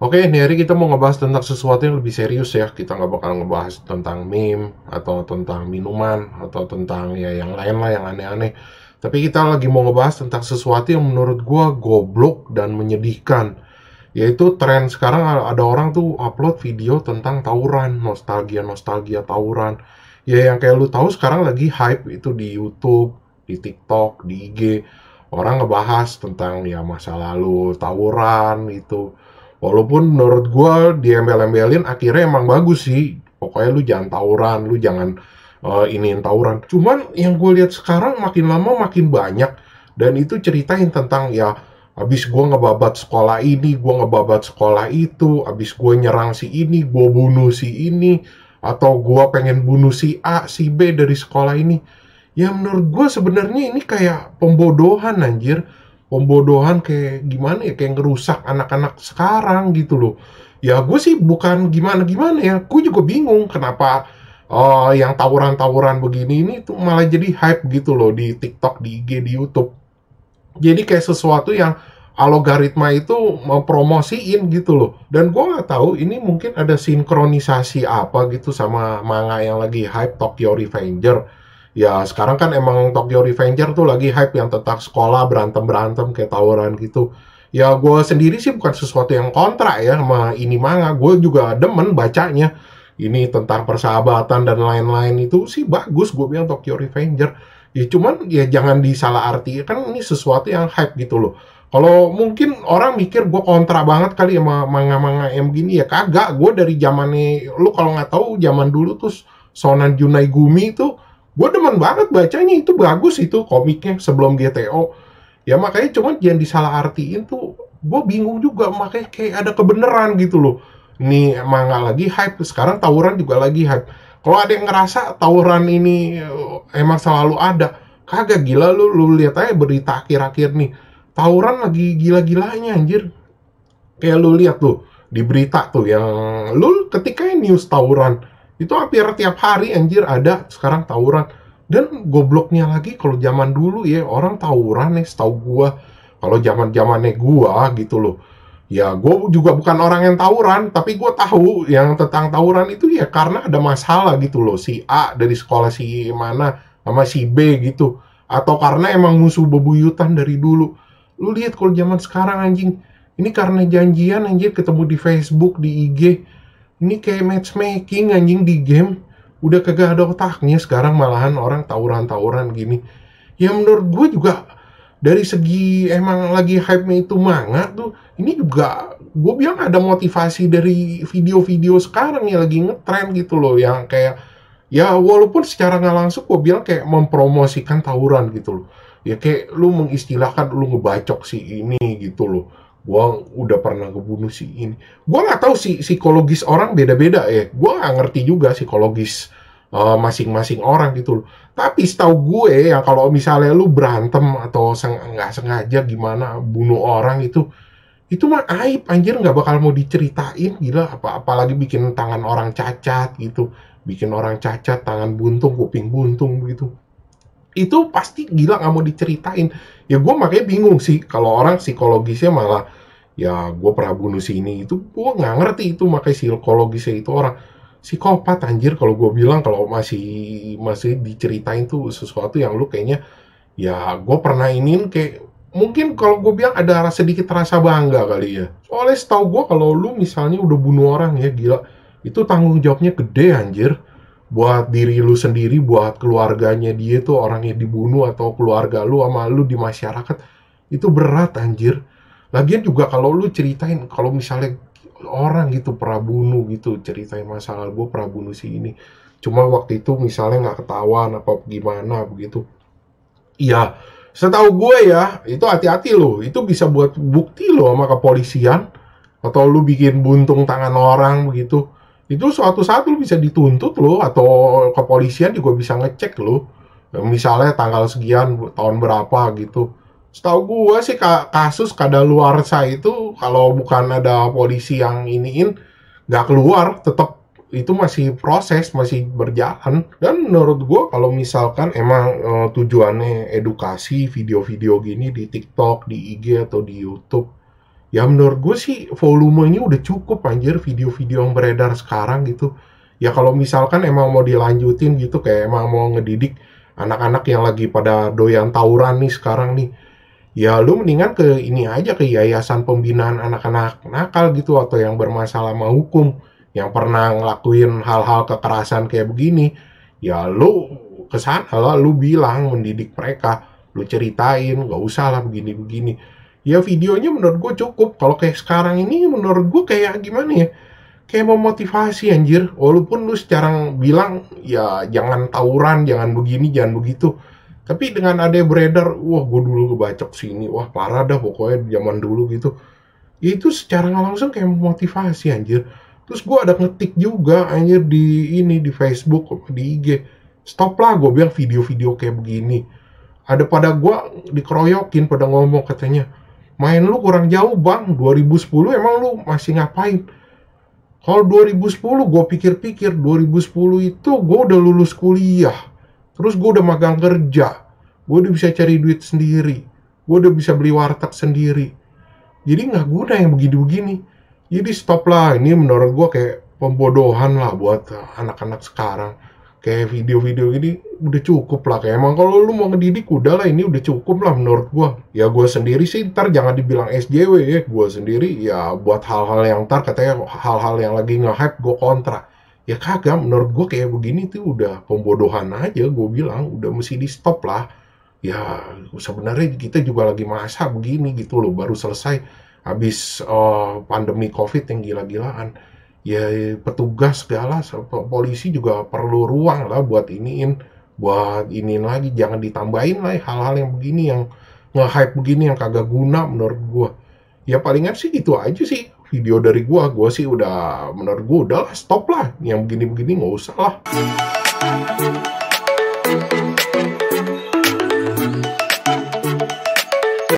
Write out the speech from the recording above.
Oke, okay, hari kita mau ngebahas tentang sesuatu yang lebih serius ya. Kita nggak bakal ngebahas tentang meme atau tentang minuman atau tentang ya yang lain lah yang aneh-aneh. Tapi kita lagi mau ngebahas tentang sesuatu yang menurut gue goblok dan menyedihkan. Yaitu tren sekarang ada orang tuh upload video tentang tawuran, nostalgia-nostalgia tawuran. Ya yang kayak lu tahu sekarang lagi hype itu di YouTube, di TikTok, di IG. Orang ngebahas tentang ya masa lalu tawuran itu walaupun menurut gue di embelin akhirnya emang bagus sih pokoknya lu jangan tawuran lu jangan uh, iniin tawuran cuman yang gue lihat sekarang makin lama makin banyak dan itu ceritain tentang ya abis gue ngebabat sekolah ini gue ngebabat sekolah itu abis gue nyerang si ini gue bunuh si ini atau gue pengen bunuh si A si B dari sekolah ini ya menurut gue sebenarnya ini kayak pembodohan anjir pembodohan kayak gimana ya kayak ngerusak anak-anak sekarang gitu loh ya gue sih bukan gimana-gimana ya gue juga bingung kenapa uh, yang tawuran-tawuran begini ini tuh malah jadi hype gitu loh di TikTok di IG di YouTube jadi kayak sesuatu yang algoritma itu mempromosiin gitu loh dan gue nggak tahu ini mungkin ada sinkronisasi apa gitu sama manga yang lagi hype Tokyo Revenger ya sekarang kan emang Tokyo Revenger tuh lagi hype yang tentang sekolah berantem-berantem kayak tawuran gitu ya gue sendiri sih bukan sesuatu yang kontra ya sama ini manga gue juga demen bacanya ini tentang persahabatan dan lain-lain itu sih bagus gue bilang Tokyo Revenger ya cuman ya jangan disalah arti kan ini sesuatu yang hype gitu loh kalau mungkin orang mikir gue kontra banget kali sama manga-manga M gini ya kagak gue dari zamannya lu kalau nggak tahu zaman dulu tuh Sonan Junai Gumi tuh gue demen banget bacanya itu bagus itu komiknya sebelum GTO ya makanya cuman jangan disalah tuh gue bingung juga makanya kayak ada kebenaran gitu loh nih manga lagi hype sekarang tawuran juga lagi hype kalau ada yang ngerasa tawuran ini eh, emang selalu ada kagak gila lu lu lihat aja berita akhir-akhir nih tawuran lagi gila-gilanya anjir kayak lu lihat tuh di berita tuh yang lu ketika news tawuran itu hampir tiap hari anjir ada sekarang tawuran. Dan gobloknya lagi kalau zaman dulu ya orang tawuran nih setahu gua. Kalau zaman-zamannya gua gitu loh. Ya gue juga bukan orang yang tawuran, tapi gue tahu yang tentang tawuran itu ya karena ada masalah gitu loh. Si A dari sekolah si mana sama si B gitu. Atau karena emang musuh bebuyutan dari dulu. Lu lihat kalau zaman sekarang anjing, ini karena janjian anjir ketemu di Facebook, di IG, ini kayak matchmaking anjing di game udah kagak ada otaknya sekarang malahan orang tawuran-tawuran gini ya menurut gue juga dari segi emang lagi hype-nya itu manga tuh ini juga gue bilang ada motivasi dari video-video sekarang yang lagi ngetren gitu loh yang kayak ya walaupun secara nggak langsung gue bilang kayak mempromosikan tawuran gitu loh ya kayak lu mengistilahkan lu ngebacok si ini gitu loh gue udah pernah kebunuh si ini gue nggak tahu si psikologis orang beda-beda ya gue nggak ngerti juga psikologis eh, masing-masing uh, orang gitu loh. Tapi setahu gue ya kalau misalnya lu berantem atau nggak seng sengaja gimana bunuh orang itu itu mah aib anjir nggak bakal mau diceritain gila apa apalagi bikin tangan orang cacat gitu bikin orang cacat tangan buntung kuping buntung gitu itu pasti gila nggak mau diceritain ya gue makanya bingung sih kalau orang psikologisnya malah ya gue pernah bunuh si ini itu gue nggak ngerti itu makanya psikologisnya itu orang psikopat anjir kalau gue bilang kalau masih masih diceritain tuh sesuatu yang lu kayaknya ya gue pernah ingin kayak mungkin kalau gue bilang ada rasa sedikit rasa bangga kali ya soalnya setahu gue kalau lu misalnya udah bunuh orang ya gila itu tanggung jawabnya gede anjir buat diri lu sendiri, buat keluarganya dia tuh yang dibunuh atau keluarga lu sama lu di masyarakat itu berat anjir. Lagian juga kalau lu ceritain kalau misalnya orang gitu prabunu gitu ceritain masalah gue prabunu sih ini cuma waktu itu misalnya nggak ketahuan apa gimana begitu iya setahu gue ya itu hati-hati loh itu bisa buat bukti loh sama kepolisian atau lu bikin buntung tangan orang begitu itu suatu saat lu bisa dituntut lo atau kepolisian juga bisa ngecek lo misalnya tanggal sekian tahun berapa gitu setahu gue sih kasus kada kadaluarsa itu kalau bukan ada polisi yang iniin nggak keluar tetap itu masih proses masih berjalan dan menurut gue kalau misalkan emang e, tujuannya edukasi video-video gini di TikTok di IG atau di YouTube ya menurut gue sih volumenya udah cukup anjir video-video yang beredar sekarang gitu ya kalau misalkan emang mau dilanjutin gitu kayak emang mau ngedidik anak-anak yang lagi pada doyan tawuran nih sekarang nih ya lu mendingan ke ini aja ke yayasan pembinaan anak-anak nakal gitu atau yang bermasalah sama hukum yang pernah ngelakuin hal-hal kekerasan kayak begini ya lu kesana lah lu bilang mendidik mereka lu ceritain gak usah lah begini-begini ya videonya menurut gue cukup kalau kayak sekarang ini menurut gue kayak gimana ya kayak memotivasi anjir walaupun lu secara bilang ya jangan tawuran jangan begini jangan begitu tapi dengan ada beredar wah gue dulu kebacok sini wah parah dah pokoknya zaman dulu gitu ya itu secara langsung kayak memotivasi anjir terus gue ada ngetik juga anjir di ini di Facebook di IG stop lah gue bilang video-video kayak begini ada pada gue dikeroyokin pada ngomong katanya main lu kurang jauh bang 2010 emang lu masih ngapain kalau 2010 gue pikir-pikir 2010 itu gue udah lulus kuliah terus gue udah magang kerja gue udah bisa cari duit sendiri gue udah bisa beli warteg sendiri jadi nggak guna yang begini-begini jadi stop lah ini menurut gue kayak pembodohan lah buat anak-anak sekarang kayak video-video gini udah cukup lah kayak emang kalau lu mau ngedidik udah lah ini udah cukup lah menurut gua ya gua sendiri sih ntar jangan dibilang SJW ya gua sendiri ya buat hal-hal yang ntar katanya hal-hal yang lagi nge-hype gua kontra ya kagak menurut gua kayak begini tuh udah pembodohan aja gua bilang udah mesti di stop lah ya sebenarnya kita juga lagi masa begini gitu loh baru selesai habis uh, pandemi covid yang gila-gilaan ya petugas segala polisi juga perlu ruang lah buat iniin buat iniin lagi jangan ditambahin lah hal-hal yang begini yang nge-hype begini yang kagak guna menurut gua ya palingan sih itu aja sih video dari gua gua sih udah menurut gua udah stop lah yang begini-begini nggak usah lah